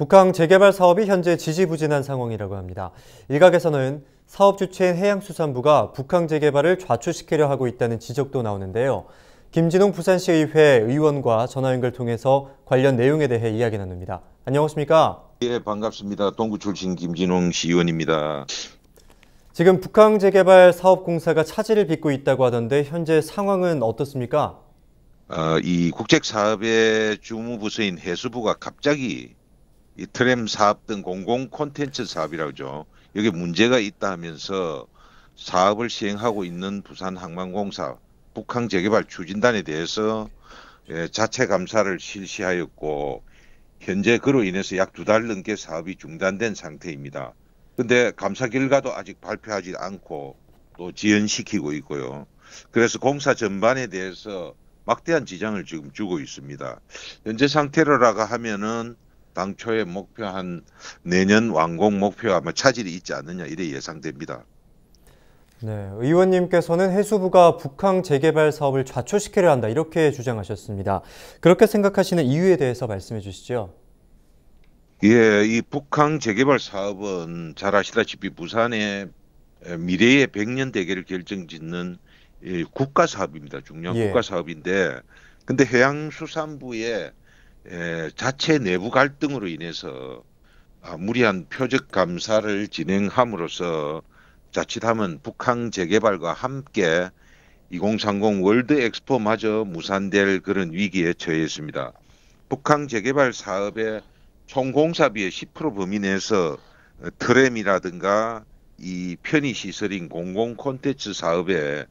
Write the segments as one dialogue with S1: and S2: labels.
S1: 북항 재개발 사업이 현재 지지부진한 상황이라고 합니다. 일각에서는 사업 주체인 해양수산부가 북항 재개발을 좌초시키려 하고 있다는 지적도 나오는데요. 김진웅 부산시의회 의원과 전화연결 통해서 관련 내용에 대해 이야기 나눕니다. 안녕하십니까?
S2: 예, 반갑습니다. 동구 출신 김진웅 시의원입니다.
S1: 지금 북항 재개발 사업 공사가 차질을 빚고 있다고 하던데 현재 상황은 어떻습니까?
S2: 어, 이 국책사업의 주무부서인 해수부가 갑자기 이 트램 사업 등 공공 콘텐츠 사업이라고 죠 여기 문제가 있다 하면서 사업을 시행하고 있는 부산항만공사 북항재개발 추진단에 대해서 예, 자체 감사를 실시하였고 현재 그로 인해서 약 두 달 넘게 사업이 중단된 상태입니다. 근데 감사 결과도 아직 발표하지 않고 또 지연시키고 있고요. 그래서 공사 전반에 대해서 막대한 지장을 지금 주고 있습니다. 현재 상태로라고 하면은 당초에 목표한 내년 완공 목표 아마 차질이 있지 않느냐 이래 예상됩니다.
S1: 네, 의원님께서는 해수부가 북항 재개발 사업을 좌초시켜야 한다 이렇게 주장하셨습니다. 그렇게 생각하시는 이유에 대해서 말씀해 주시죠.
S2: 예, 이 북항 재개발 사업은 잘 아시다시피 부산의 미래의 100년 대계를 결정짓는 예, 국가 사업입니다. 중요한 예. 국가 사업인데, 근데 해양수산부의 에, 예, 자체 내부 갈등으로 인해서 아, 무리한 표적 감사를 진행함으로써 자칫하면 북한 재개발과 함께 2030 월드 엑스포마저 무산될 그런 위기에 처해있습니다 북한 재개발 사업의 총 공사비의 10% 범위 내에서 트램이라든가 이 편의시설인 공공 콘텐츠 사업에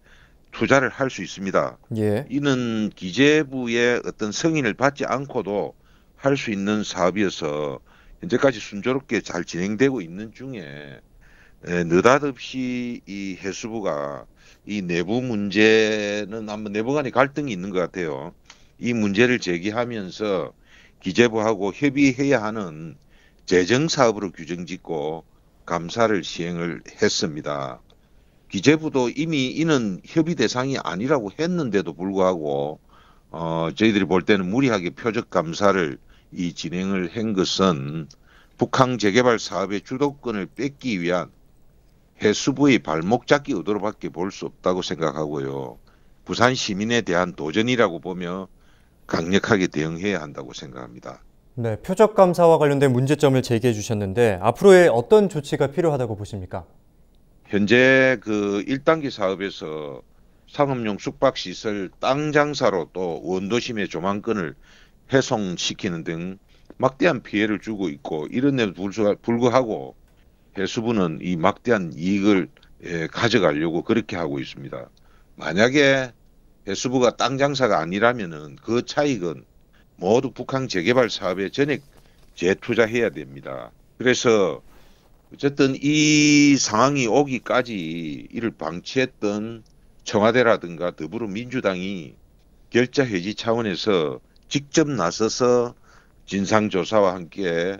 S2: 투자를 할 수 있습니다. 예. 이는 기재부의 어떤 승인을 받지 않고도 할 수 있는 사업이어서 현재까지 순조롭게 잘 진행되고 있는 중에 느닷없이 이 해수부가 이 내부 문제는 한번 내부 간에 갈등이 있는 것 같아요. 이 문제를 제기하면서 기재부하고 협의해야 하는 재정 사업으로 규정짓고 감사를 시행을 했습니다. 기재부도 이미 이는 협의 대상이 아니라고 했는데도 불구하고 어, 저희들이 볼 때는 무리하게 표적 감사를 이 진행을 한 것은 북한 재개발 사업의 주도권을 뺏기 위한 해수부의 발목 잡기 의도로밖에 볼 수 없다고 생각하고요. 부산 시민에 대한 도전이라고 보며 강력하게 대응해야 한다고 생각합니다.
S1: 네, 표적 감사와 관련된 문제점을 제기해 주셨는데 앞으로의 어떤 조치가 필요하다고 보십니까?
S2: 현재 그 1단계 사업에서 상업용 숙박시설 땅 장사로 또 원도심의 조망권을 해송시키는 등 막대한 피해를 주고 있고 이런 데 불구하고 해수부는 이 막대한 이익을 예, 가져가려고 그렇게 하고 있습니다. 만약에 해수부가 땅 장사가 아니라면은 그 차익은 모두 북한 재개발 사업에 전액 재투자해야 됩니다. 그래서 어쨌든 이 상황이 오기까지 이를 방치했던 청와대라든가 더불어민주당이 결자 해지 차원에서 직접 나서서 진상조사와 함께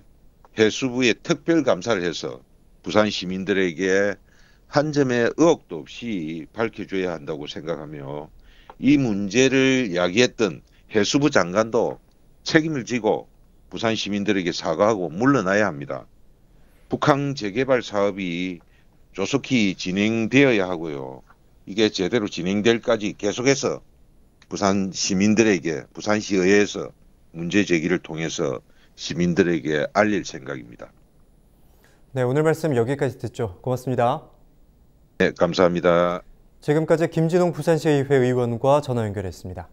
S2: 해수부에 특별감사를 해서 부산 시민들에게 한 점의 의혹도 없이 밝혀줘야 한다고 생각하며 이 문제를 야기했던 해수부 장관도 책임을 지고 부산 시민들에게 사과하고 물러나야 합니다. 북한 재개발 사업이 조속히 진행되어야 하고요. 이게 제대로 진행될까지 계속해서 부산 시민들에게 부산시의회에서 문제 제기를 통해서 시민들에게 알릴 생각입니다.
S1: 네, 오늘 말씀 여기까지 듣죠. 고맙습니다.
S2: 네, 감사합니다.
S1: 지금까지 김진웅 부산시의회 의원과 전화 연결했습니다.